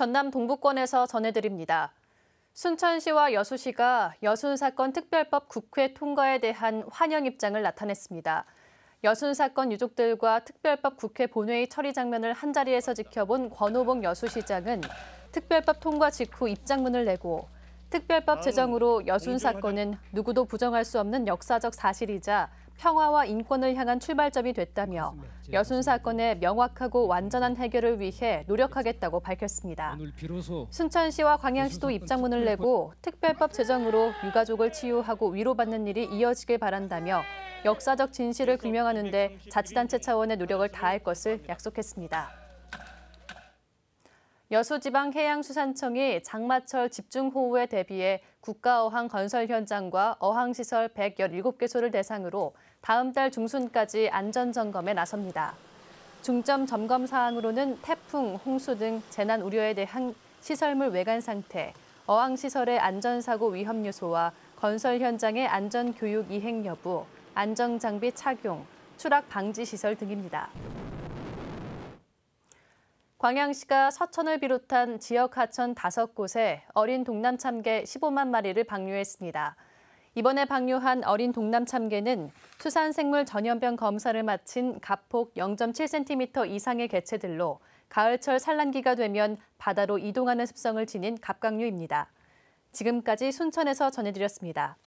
전남 동부권에서 전해드립니다. 순천시와 여수시가 여순사건 특별법 국회 통과에 대한 환영 입장을 나타냈습니다. 여순사건 유족들과 특별법 국회 본회의 처리 장면을 한자리에서 지켜본 권호봉 여수시장은 특별법 통과 직후 입장문을 내고 특별법 제정으로 여순 사건은 누구도 부정할 수 없는 역사적 사실이자 평화와 인권을 향한 출발점이 됐다며 여순 사건의 명확하고 완전한 해결을 위해 노력하겠다고 밝혔습니다. 순천시와 광양시도 입장문을 내고 특별법 제정으로 유가족을 치유하고 위로받는 일이 이어지길 바란다며 역사적 진실을 규명하는 데 자치단체 차원의 노력을 다할 것을 약속했습니다. 여수지방해양수산청이 장마철 집중호우에 대비해 국가어항 건설 현장과 어항시설 117개소를 대상으로 다음 달 중순까지 안전점검에 나섭니다. 중점 점검 사항으로는 태풍, 홍수 등 재난 우려에 대한 시설물 외관 상태, 어항시설의 안전사고 위험 요소와 건설 현장의 안전교육 이행 여부, 안전장비 착용, 추락 방지 시설 등입니다. 광양시가 서천을 비롯한 지역 하천 5곳에 어린 동남 참개 15만 마리를 방류했습니다. 이번에 방류한 어린 동남 참개는 수산생물 전염병 검사를 마친 가폭 0.7cm 이상의 개체들로 가을철 산란기가 되면 바다로 이동하는 습성을 지닌 갑각류입니다. 지금까지 순천에서 전해드렸습니다.